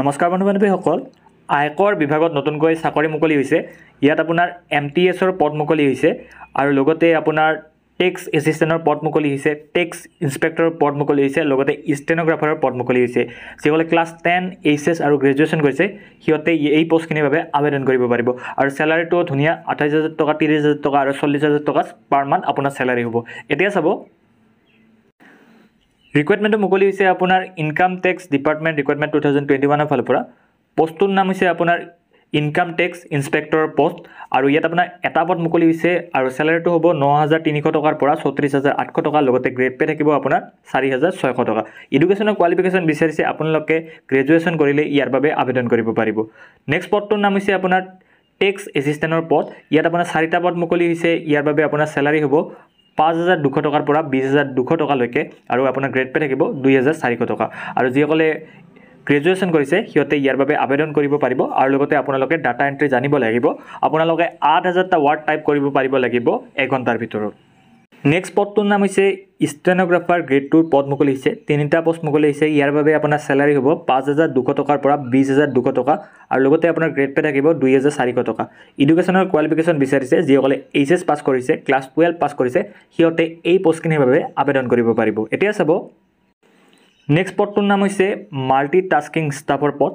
নমস্কাৰ বন্ধু বান্ধৱীসকল আয়কৰ বিভাগত নতুনকৈ চাকৰি মুকলি হৈছে ইয়াত আপোনাৰ এম টি এছৰ পদ মুকলি হৈছে আৰু লগতে আপোনাৰ টেক্স এছিষ্টেণ্টৰ পদ মুকলি হৈছে টেক্স ইঞ্চপেক্টৰ পদ মুকলি হৈছে লগতে ষ্টেনগ্ৰাফাৰৰ পদ মুকলি হৈছে যিসকলে ক্লাছ টেন এইচ এছ আৰু গ্ৰেজুৱেশ্যন কৰিছে সিহঁতে এই পষ্টখিনিৰ বাবে আবেদন কৰিব পাৰিব আৰু চেলাৰীটো ধুনীয়া আঠাইছ হাজাৰ টকা ত্ৰিছ হাজাৰ টকা আৰু চল্লিছ হাজাৰ টকা পাৰ মান্থ আপোনাৰ চেলাৰী হ'ব এতিয়া চাব ৰিকুৱাৰমেণ্টটো মুকলি হৈছে আপোনাৰ income tax department recruitment two thousand twenty ওৱানৰ ফালৰ পৰা পষ্টটোৰ নাম হৈছে আপোনাৰ ইনকাম টেক্স ইনস্পেক্টৰ পষ্ট আৰু ইয়াত আপোনাৰ এটা পদ মুকলি হৈছে আৰু চেলাৰিটো হ'ব ন হাজাৰ তিনিশ টকাৰ পৰা ছত্ৰিছ হাজাৰ আঠশ টকা লগতে গ্ৰেড পে থাকিব আপোনাৰ চাৰি হাজাৰ ছয়শ টকা এডুকেশ্যনৰ কোৱালিফিকেশ্যন বিচাৰিছে আপোনালোকে গ্ৰেজুৱেশ্যন কৰিলে ইয়াৰ বাবে আবেদন কৰিব পাৰিব নেক্সট পদটোৰ নাম হৈছে আপোনাৰ টেক্স এছিষ্টেণ্টৰ পদ ইয়াত আপোনাৰ চাৰিটা পদ মুকলি হৈছে ইয়াৰ বাবে আপোনাৰ চেলাৰি হ'ব পাঁচ হাজাৰ দুশ টকাৰ পৰা বিছ হাজাৰ দুশ টকালৈকে আৰু আপোনাৰ গ্ৰেড পে থাকিব দুই হাজাৰ চাৰিশ টকা আৰু যিসকলে গ্ৰেজুৱেশ্যন কৰিছে সিহঁতে ইয়াৰ বাবে আবেদন কৰিব পাৰিব আৰু লগতে আপোনালোকে ডাটা এণ্ট্ৰি জানিব লাগিব আপোনালোকে আঠ হাজাৰটা ৱাৰ্ড টাইপ কৰিব পাৰিব লাগিব এঘণ্টাৰ ভিতৰত নেক্সট পদটোৰ নাম হৈছে ষ্টেনগ্ৰাফাৰ গ্ৰেড টুৰ পদ মুকলি হৈছে তিনিটা পদ মুকলি হৈছে ইয়াৰ বাবে আপোনাৰ চেলাৰী হ'ব পাঁচ হাজাৰ দুশ টকাৰ পৰা বিছ হাজাৰ দুশ টকা আৰু লগতে আপোনাৰ গ্ৰেড পে থাকিব দুই হাজাৰ চাৰিশ টকা ইডুকেশ্যনৰ কোৱালিফিকেশ্যন বিচাৰিছে যিসকলে এইচ এছ পাছ কৰিছে ক্লাছ টুৱেল্ভ পাছ কৰিছে সিহঁতে এই পষ্টখিনিৰ বাবে আবেদন কৰিব পাৰিব এতিয়া চাব নেক্সট পদটোৰ নাম হৈছে মাল্টি টাস্কিং ষ্টাফৰ পদ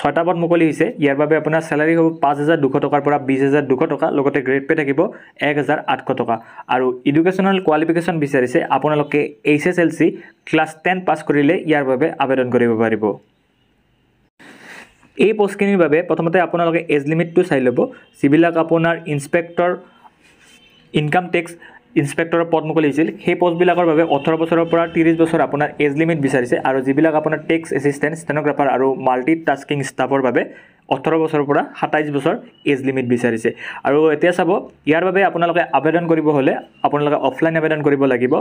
ছয়টা পদ মুকলি হৈছে ইয়াৰ বাবে আপোনাৰ চেলাৰি হ'ব পাঁচ হাজাৰ দুশ টকাৰ পৰা বিছ হাজাৰ দুশ টকা লগতে গ্ৰেড পে থাকিব এক হাজাৰ আঠশ টকা আৰু ইডুকেশ্যনেল কোৱালিফিকেশ্যন বিচাৰিছে আপোনালোকে H S L C class ten pass কৰিলে ইয়াৰ বাবে আবেদন কৰিব পাৰিব এই পষ্টখিনিৰ বাবে প্ৰথমতে আপোনালোকে এজ লিমিটটো চাই ল'ব যিবিলাক আপোনাৰ ইঞ্চপেক্টৰ ইনকাম টেক্স ইনস্পেক্টৰৰ পদ মুকলি হৈছিল সেই পষ্টবিলাকৰ বাবে ওঠৰ বছৰৰ পৰা ত্ৰিছ বছৰ আপোনাৰ এজ লিমিট বিচাৰিছে আৰু যিবিলাক আপোনাৰ টেক্স এচিষ্টেণ্ট ষ্টেনগ্ৰাফাৰ আৰু মাল্টি টাস্কিং ষ্টাফৰ বাবে ওঠৰ বছৰৰ পৰা সাতাইছ বছৰ এজ লিমিট বিচাৰিছে আৰু এতিয়া চাব ইয়াৰ বাবে আপোনালোকে আবেদন কৰিব হ'লে আপোনালোকে অফলাইন আবেদন কৰিব লাগিব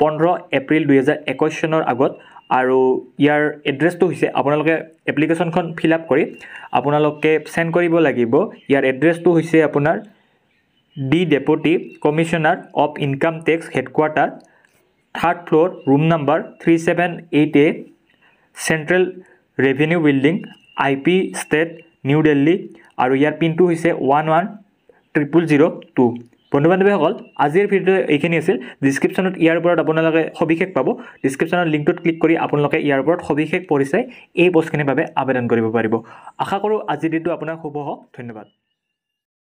পোন্ধৰ এপ্ৰিল দুহেজাৰ একৈছ চনৰ আগত আৰু ইয়াৰ এড্ৰেছটো হৈছে আপোনালোকে এপ্লিকেশ্যনখন ফিল আপ কৰি আপোনালোকে চেণ্ড কৰিব লাগিব ইয়াৰ এড্ৰেছটো হৈছে আপোনাৰ D deputy commissioner of income tax headquarter third floor room number three seven eight A central revenue building I P state new Delhi আর ইয়ার পিনটো হয়েছে one one triple zero two বন্ধু বান্ধবীস আজির ভিডিও এইখানে আছে ডিসক্রিপশন ইয়ার ওপর আপনাদের সবিশেষ পাব ডিসক্রিপশন লিঙ্কট ক্লিক করে আপনাদের ইয়ার ওপর সবিশেষ পরিচয় এই বস্তুখিন আবেদন করব আশা করো আজির দিনটি আপনার শুভ হোক ধন্যবাদ